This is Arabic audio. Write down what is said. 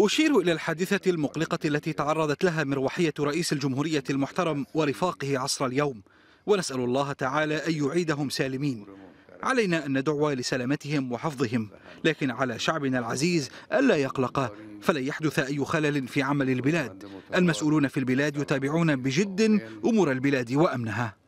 أشير إلى الحادثة المقلقة التي تعرضت لها مروحية رئيس الجمهورية المحترم ورفاقه عصر اليوم ونسأل الله تعالى أن يعيدهم سالمين علينا أن ندعو لسلامتهم وحفظهم لكن على شعبنا العزيز ألا يقلق فلن يحدث أي خلل في عمل البلاد المسؤولون في البلاد يتابعون بجد أمور البلاد وأمنها